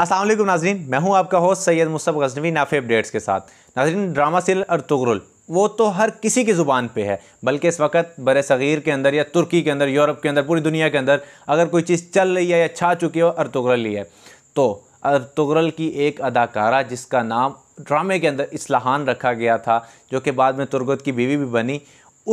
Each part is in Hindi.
असलम नाजरीन मैं हूं आपका होस्ट सैयद मुस्तफ़ गजनवी नाफे अपडेट्स के साथ नाजरीन ड्रामा सिल और तुगरुल वो तो हर किसी की ज़ुबान पे है बल्कि इस वक्त बर सग़ीर के अंदर या तुर्की के अंदर यूरोप के अंदर पूरी दुनिया के अंदर अगर कोई चीज़ चल रही है या छा चुकी हो अरतुगरल ही है तो अरतुगरल की एक अदाकारा जिसका नाम ड्रामे के अंदर इसलाहान रखा गया था जो कि बाद में तुर्गत की बीवी भी बनी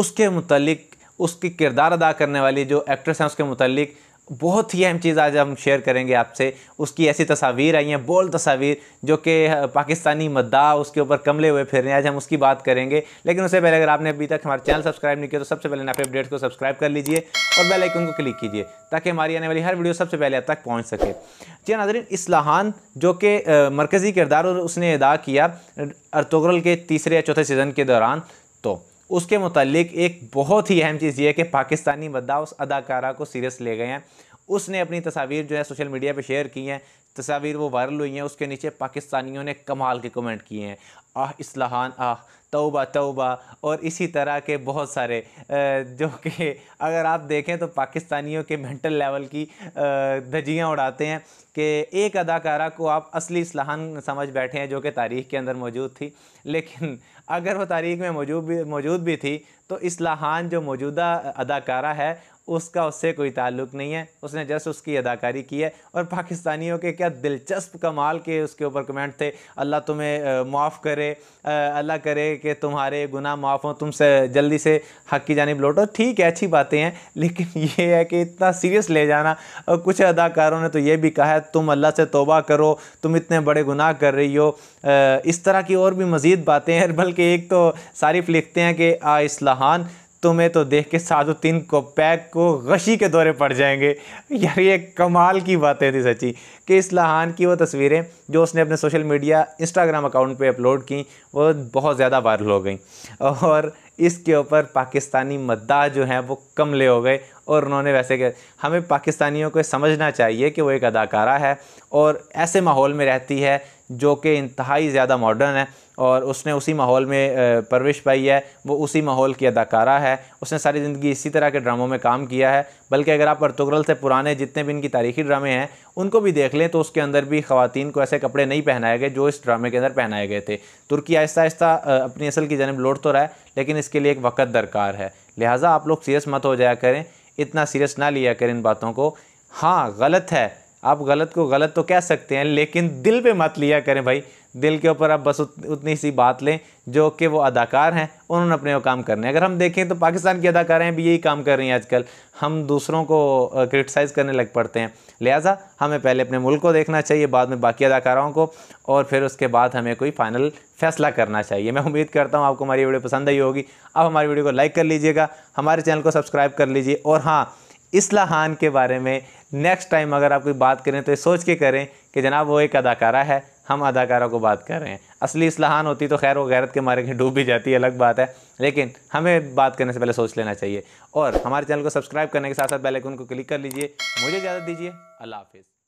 उसके मतलब उसकी किरदार अदा करने वाली जो एक्ट्रेस हैं उसके मतलब बहुत ही अहम चीज़ आज हम शेयर करेंगे आपसे उसकी ऐसी तस्वीर आई हैं बोल्ड तस्वीर जो कि पाकिस्तानी मद्दा उसके ऊपर कमले हुए फिर रहे हैं आज हम उसकी बात करेंगे लेकिन उससे पहले अगर आपने अभी तक हमारे चैनल सब्सक्राइब नहीं किया तो सबसे पहले आप अपडेट्स को सब्सक्राइब कर लीजिए और बेल आइकन को क्लिक कीजिए ताकि हमारी आने वाली हर वीडियो सबसे पहले अब तक पहुँच सके जी हाँ, नाजरीन इसलाहान जो कि मरकज़ी किरदार उसने अदा किया अर्तुगरल के तीसरे या चौथे सीज़न के दौरान तो उसके मुतलिक एक बहुत ही अहम चीज़ ये है कि पाकिस्तानी मद्दा उस अदाकारा को सीरियस ले गए हैं उसने अपनी तस्वीर जो है सोशल मीडिया पर शेयर की हैं तस्वीर वो वायरल हुई हैं उसके नीचे पाकिस्तानियों ने कमाल के कमेंट किए हैं आह इसलहान आह तोबा तोबा और इसी तरह के बहुत सारे जो कि अगर आप देखें तो पाकिस्तानियों के मेंटल लेवल की धजियाँ उड़ाते हैं कि एक अदाकारा को आप असली इसलहान समझ बैठे हैं जो कि तारीख के अंदर मौजूद थी लेकिन अगर वो तारीख में मौजूद भी मौजूद भी थी तो इसलहान जो मौजूदा अदाकारा है उसका उससे कोई ताल्लुक नहीं है उसने जस्ट उसकी अदाकारी की है और पाकिस्तानियों के क्या दिलचस्प कमाल के उसके ऊपर कमेंट थे अल्लाह तुम्हें माफ़ करे अल्लाह करे कि तुम्हारे गुनाह माफ़ हों तुमसे जल्दी से हक की जानब लौटो ठीक है अच्छी बातें हैं लेकिन ये है कि इतना सीरियस ले जाना और कुछ अदाकारों ने तो ये भी कहा है तुम अल्लाह से तोबा करो तुम इतने बड़े गुनाह कर रही हो इस तरह की और भी मज़ीद बातें हैं बल्कि एक तो सारिफ लिखते हैं कि आ इस्लाहान तुम्हें तो देख के साधु तीन को पैक को गशी के दौरे पड़ जाएंगे यार ये कमाल की बातें थी सची कि इस लहान की वो तस्वीरें जो उसने अपने सोशल मीडिया इंस्टाग्राम अकाउंट पे अपलोड की वो बहुत ज़्यादा वायरल हो गई और इसके ऊपर पाकिस्तानी मद्दा जो हैं वो कमले हो गए और उन्होंने वैसे कह हमें पाकिस्तानियों को समझना चाहिए कि वो एक अदाकारा है और ऐसे माहौल में रहती है जो कि इंतहाई ज़्यादा मॉडर्न है और उसने उसी माहौल में परविश पाई है वो उसी माहौल की अदाकारा है उसने सारी ज़िंदगी इसी तरह के ड्रामों में काम किया है बल्कि अगर आप अर्तुगरल से पुराने जितने भी इनकी तारीखी ड्रामे हैं उनको भी देख लें तो उसके अंदर भी खातन को ऐसे कपड़े नहीं पहनाए गए जो इस ड्रामे के अंदर पहनाए गए थे तुर्की आहिस्ता आहिस्ता अपनी असल की जानब लौट तो रहा है लेकिन इसके लिए एक वक्त दरकार है लिहाजा आप लोग सीरियस मत हो जाया करें इतना सीरियस ना लिया करें इन बातों को हाँ गलत है आप गलत को गलत तो कह सकते हैं लेकिन दिल पे मत लिया करें भाई दिल के ऊपर आप बस उत, उतनी सी बात लें जो कि वो अदाकार हैं उन्होंने अपने वो काम करने अगर हम देखें तो पाकिस्तान की अदाकारें भी यही काम कर रही हैं आजकल हम दूसरों को क्रिटिसाइज़ करने लग पड़ते हैं लिहाजा हमें पहले अपने मुल्क को देखना चाहिए बाद में बाकी अदाकारों को और फिर उसके बाद हमें कोई फ़ाइनल फैसला करना चाहिए मैं उम्मीद करता हूँ आपको हमारी वीडियो पसंद आई होगी आप हमारी वीडियो को लाइक कर लीजिएगा हमारे चैनल को सब्सक्राइब कर लीजिए और हाँ इसलाहान के बारे में नेक्स्ट टाइम अगर आप कोई बात करें तो सोच के करें कि जनाब वो एक अदाकारा है हम अदाकारा को बात कर रहे हैं असली इसलाहान होती तो खैर वो गैरत के मारे के डूब भी जाती है अलग बात है लेकिन हमें बात करने से पहले सोच लेना चाहिए और हमारे चैनल को सब्सक्राइब करने के साथ साथ बेल आइकन को क्लिक कर लीजिए मुझे इजाज़त दीजिए अल्लाह हाफिज़